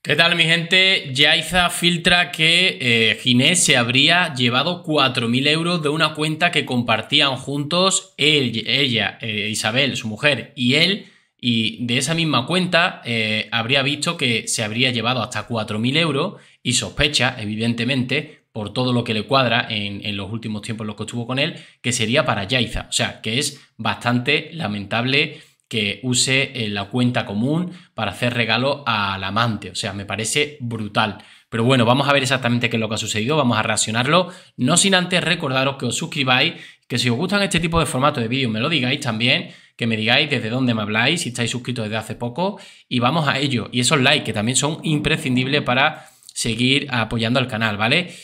¿Qué tal mi gente? Yaiza filtra que eh, Ginés se habría llevado 4.000 euros de una cuenta que compartían juntos él, ella, eh, Isabel, su mujer y él, y de esa misma cuenta eh, habría visto que se habría llevado hasta 4.000 euros y sospecha, evidentemente, por todo lo que le cuadra en, los últimos tiempos en los que estuvo con él, que sería para Yaiza. O sea, que es bastante lamentable que use eh, la cuenta común para hacer regalo al amante. O sea, me parece brutal. Pero bueno, vamos a ver exactamente qué es lo que ha sucedido, vamos a reaccionarlo. No sin antes recordaros que os suscribáis, que si os gustan este tipo de formato de vídeo me lo digáis también, que me digáis desde dónde me habláis, si estáis suscritos desde hace poco, y vamos a ello. Y esos likes que también son imprescindibles para seguir apoyando al canal, ¿vale?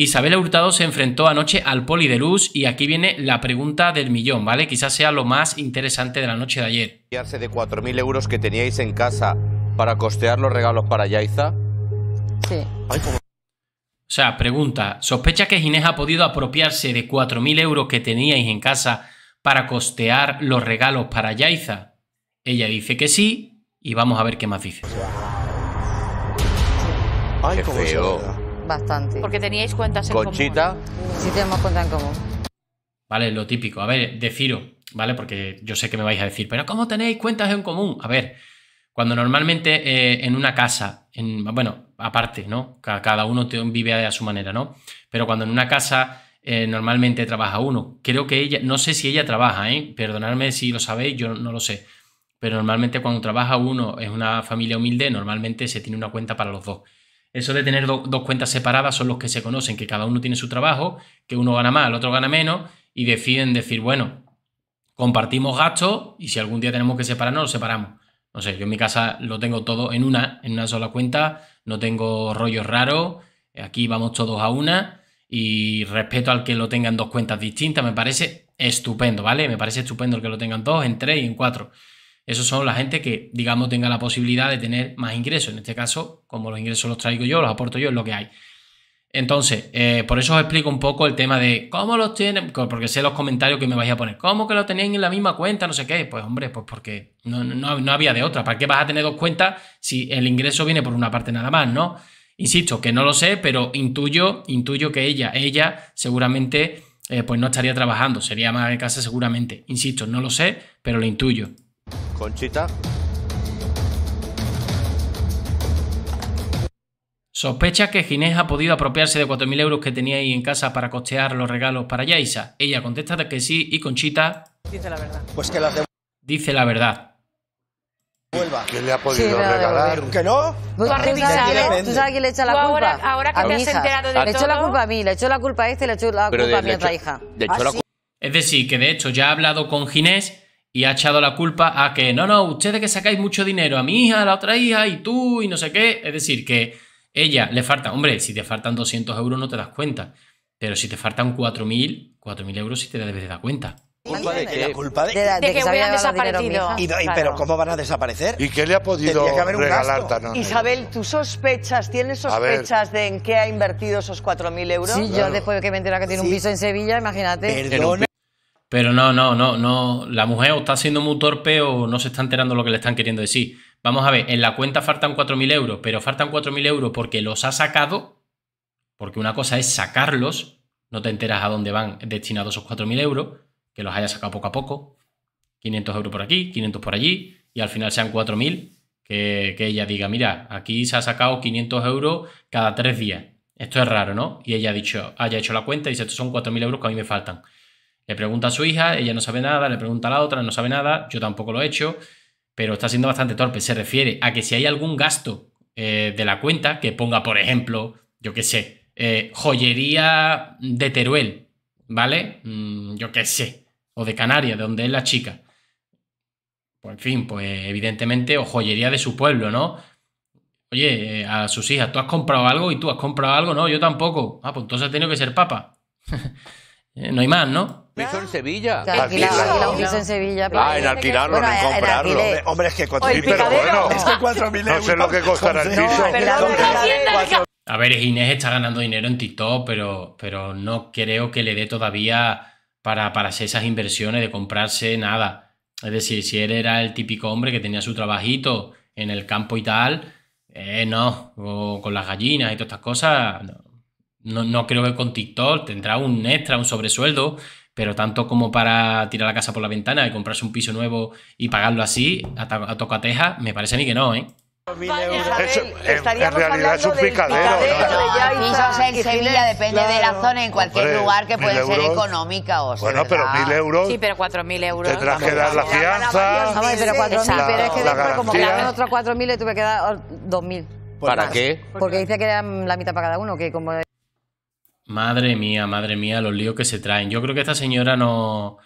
Isabel Hurtado se enfrentó anoche al Poli de Luz y aquí viene la pregunta del millón, ¿vale? Quizás sea lo más interesante de la noche de ayer. ¿Hace de 4.000 euros que teníais en casa para costear los regalos para Yaiza? Sí. O sea, pregunta, ¿sospecha que Ginés ha podido apropiarse de 4.000 euros que teníais en casa para costear los regalos para Yaiza? Ella dice que sí y vamos a ver qué más dice. Bastante. Porque teníais cuentas en común. Sí, tenemos cuentas en común. Vale, lo típico. A ver, deciros, ¿vale? Porque yo sé que me vais a decir, pero ¿cómo tenéis cuentas en común? A ver, cuando normalmente eh, en una casa, en, bueno, aparte, ¿no? Cada uno vive a su manera, ¿no? Pero cuando en una casa eh, normalmente trabaja uno, creo que ella, no sé si ella trabaja, ¿eh? Perdonadme si lo sabéis, yo no lo sé. Pero normalmente cuando trabaja uno es una familia humilde, normalmente se tiene una cuenta para los dos. Eso de tener dos cuentas separadas son los que se conocen, que cada uno tiene su trabajo, que uno gana más, el otro gana menos, y deciden decir, bueno, compartimos gastos y si algún día tenemos que separarnos, lo separamos. No sé, yo en mi casa lo tengo todo en una, en una sola cuenta, no tengo rollos raros, aquí vamos todos a una y respeto al que lo tengan dos cuentas distintas, me parece estupendo, ¿vale? Me parece estupendo el que lo tengan dos, en tres y en cuatro. Esos son la gente que, digamos, tenga la posibilidad de tener más ingresos. En este caso, como los ingresos los traigo yo, los aporto yo, es lo que hay. Entonces, eh, por eso os explico un poco el tema de cómo los tienen, porque sé los comentarios que me vais a poner. ¿Cómo que lo tenéis en la misma cuenta? No sé qué. Pues hombre, pues porque no, había de otra. ¿Para qué vas a tener dos cuentas si el ingreso viene por una parte nada más, no? Insisto, que no lo sé, pero intuyo, intuyo que ella, ella seguramente, eh, pues no estaría trabajando. Sería más de casa seguramente. Insisto, no lo sé, pero lo intuyo. Conchita. Sospecha que Ginés ha podido apropiarse de 4.000 euros que tenía ahí en casa para costear los regalos para Yaisa. Ella contesta que sí y Conchita... Dice la verdad. Pues que las Dice la verdad. ¿Quién le ha podido regalar? ¿Que no? ¿eh? ¿Tú sabes, quién le echa la culpa? Ahora, ahora que a te has enterado de Le todo? echó la culpa a mí, le echó la culpa a este, le echó la culpa a mi otra hija. De hecho la... ¿Ah, es decir, que de hecho ya ha hablado con Ginés y ha echado la culpa a que, no, no, ustedes que sacáis mucho dinero a mi hija, a la otra hija y tú y no sé qué. Es decir, que ella le falta, hombre, si te faltan 200 euros no te das cuenta, pero si te faltan 4.000, 4.000 euros sí te debes de dar cuenta. ¿Culpa de qué? ¿Culpa de, que, que hubieran desaparecido. Y, y, ¿Pero cómo van a desaparecer? ¿Y qué le ha podido regalar Isabel, ¿tú sospechas, tienes sospechas de en qué ha invertido esos 4.000 euros? Sí, yo después que me entera que tiene un piso en Sevilla, imagínate. Perdona, pero no, no, no, no. La mujer está siendo muy torpe o no se está enterando lo que le están queriendo decir. Vamos a ver, en la cuenta faltan 4.000 euros, pero faltan 4.000 euros porque los ha sacado, porque una cosa es sacarlos, no te enteras a dónde van destinados esos 4.000 euros, que los haya sacado poco a poco, 500 euros por aquí, 500 por allí, y al final sean 4.000, que, que ella diga, mira, aquí se ha sacado 500 euros cada tres días. Esto es raro, ¿no? Y ella ha dicho, haya hecho la cuenta y dice, estos son 4.000 euros que a mí me faltan. Le pregunta a su hija, ella no sabe nada, le pregunta a la otra, no sabe nada, yo tampoco lo he hecho, pero está siendo bastante torpe. Se refiere a que si hay algún gasto eh, de la cuenta, que ponga, por ejemplo, yo qué sé, eh, joyería de Teruel, ¿vale? Mm, yo qué sé, o de Canarias, de donde es la chica. Pues en fin, pues evidentemente, o joyería de su pueblo, ¿no? Oye, eh, a sus hijas, ¿tú has comprado algo y tú has comprado algo? No, yo tampoco. Ah, pues entonces ha tenido que ser papa. no hay más, ¿no? en Sevilla. en Sevilla. Ah, en alquilarlo, en comprarlo. Hombre, es que 4.000 pero bueno. Es 4.000 No sé lo que costará el piso. A ver, Inés está ganando dinero en TikTok, pero, pero no creo que le dé todavía para, para hacer esas inversiones de comprarse nada. Es decir, si él era el típico hombre que tenía su trabajito en el campo y tal, eh, no, con las gallinas y todas estas cosas, no, no creo que con TikTok tendrá un extra, un sobresueldo, pero tanto como para tirar la casa por la ventana y comprarse un piso nuevo y pagarlo así a, a tocateja, me parece a mí que no, ¿eh? Vaya, es, en, en, realidad es un picadero. Pisos en Sevilla, depende de la zona, en cualquier lugar que puede ser económica o sea. Bueno, pero mil euros. Sí, pero cuatro mil euros. Tendrás que dar la fianza. No, pero cuatro mil, pero es que después, como quedaron otros cuatro mil, le tuve que dar dos mil. ¿Para qué? Porque dice que eran la mitad para cada uno, que como. Madre mía, madre mía, los líos que se traen. Yo creo que esta señora no...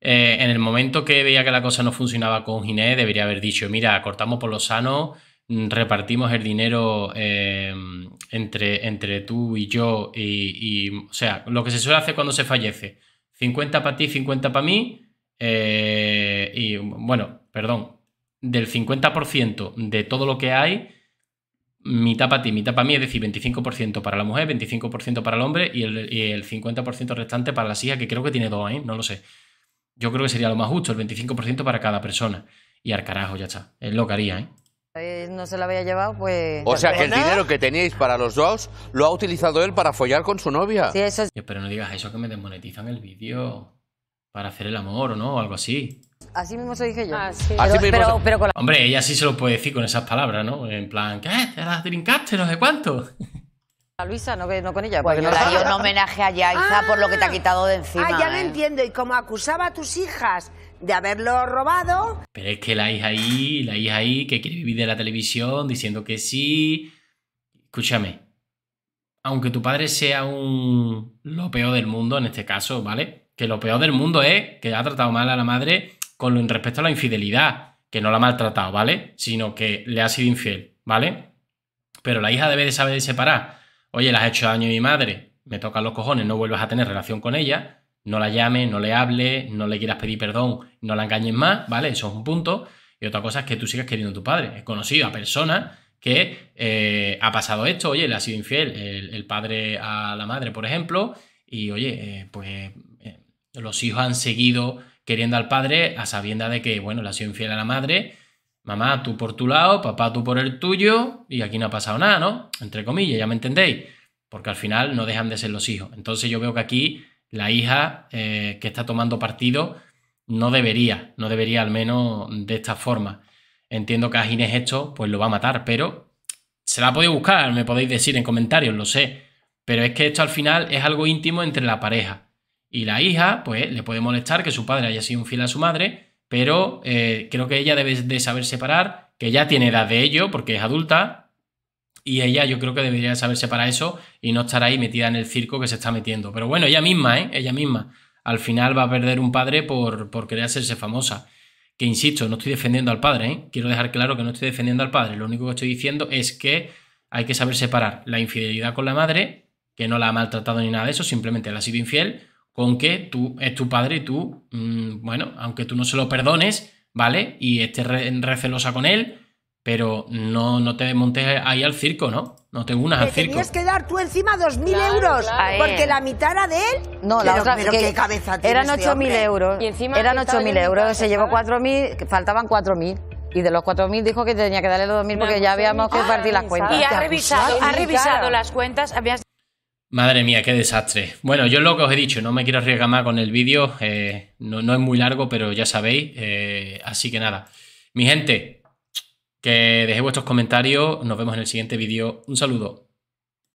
Eh, en el momento que veía que la cosa no funcionaba con Ginés, debería haber dicho, mira, cortamos por lo sano, mm, repartimos el dinero em, entre, entre tú y yo, y, y, o sea, lo que se suele hacer cuando se fallece, 50 para ti, 50 para mí, eh, y bueno, perdón, del 50% de todo lo que hay, tapa a ti, tapa a mí, es decir, 25% para la mujer, 25% para el hombre y el, 50% restante para la silla, que creo que tiene dos, ¿eh? No lo sé. Yo creo que sería lo más justo, el 25% para cada persona. Y al carajo, ya está. Es lo que haría, ¿eh? eh no se la había llevado, pues... O sea, que el dinero que teníais para los dos lo ha utilizado él para follar con su novia. Sí, eso es... Pero no digas eso, que me desmonetizan el vídeo para hacer el amor, ¿no? O algo así. Así mismo se dije yo. Hombre, ella sí se lo puede decir con esas palabras, ¿no? En plan, ¿qué? ¿Te las trincaste? No sé cuánto. A Luisa, no, no con ella. Pues no le un homenaje a Yaiza por lo que te ha ah. quitado de encima. Ah, ya lo ¿eh? entiendo. Y como acusaba a tus hijas de haberlo robado... Pero es que la hija ahí, la hija ahí, que quiere vivir de la televisión, diciendo que sí... Escúchame, aunque tu padre sea un... lo peor del mundo en este caso, ¿vale? que lo peor del mundo es que ha tratado mal a la madre con respecto a la infidelidad, que no la ha maltratado, ¿vale? Sino que le ha sido infiel, ¿vale? Pero la hija debe de saber separar. Oye, le has hecho daño a mi madre, me tocan los cojones, no vuelvas a tener relación con ella, no la llames, no le hables, no le quieras pedir perdón, no la engañes más, ¿vale? Eso es un punto. Y otra cosa es que tú sigas queriendo a tu padre. He conocido a personas que eh, ha pasado esto, oye, le ha sido infiel el, padre a la madre, por ejemplo, y oye, eh, pues los hijos han seguido queriendo al padre a sabienda de que, bueno, le ha sido infiel a la madre. Mamá, tú por tu lado, papá, tú por el tuyo, y aquí no ha pasado nada, ¿no? Entre comillas, ya me entendéis. Porque al final no dejan de ser los hijos. Entonces yo veo que aquí la hija eh, que está tomando partido no debería, no debería al menos de esta forma. Entiendo que a Ginés esto pues lo va a matar, pero se la podéis buscar, me podéis decir en comentarios, lo sé. Pero es que esto al final es algo íntimo entre la pareja. Y la hija, pues, le puede molestar que su padre haya sido infiel a su madre, pero eh, creo que ella debe de saber separar, que ya tiene edad de ello, porque es adulta, y ella yo creo que debería saber separar eso y no estar ahí metida en el circo que se está metiendo. Pero bueno, ella misma, ¿eh? Ella misma. Al final va a perder un padre por, por querer hacerse famosa. Que insisto, no estoy defendiendo al padre, ¿eh? Quiero dejar claro que no estoy defendiendo al padre. Lo único que estoy diciendo es que hay que saber separar la infidelidad con la madre, que no la ha maltratado ni nada de eso, simplemente la ha sido infiel, con que tú es tu padre y tú, mm, bueno, aunque tú no se lo perdones, ¿vale? Y estés recelosa con él, pero no, no te montes ahí al circo, ¿no? No te unas al circo. tienes que dar tú encima 2.000 mil euros, porque la mitad era de él. No, la otra pero que qué cabeza Eran 8.000 este mil euros. Y encima eran 8.000 euros, se llevó 4.000, faltaban 4.000. Y de los 4.000 dijo que tenía que darle los 2.000 porque ya habíamos que partir las cuentas. Y ha revisado, ha revisado las cuentas, habías Madre mía, qué desastre. Bueno, yo lo que os he dicho, no me quiero arriesgar más con el vídeo, eh, no, es muy largo, pero ya sabéis, eh, así que nada. Mi gente, que dejéis vuestros comentarios, nos vemos en el siguiente vídeo, un saludo.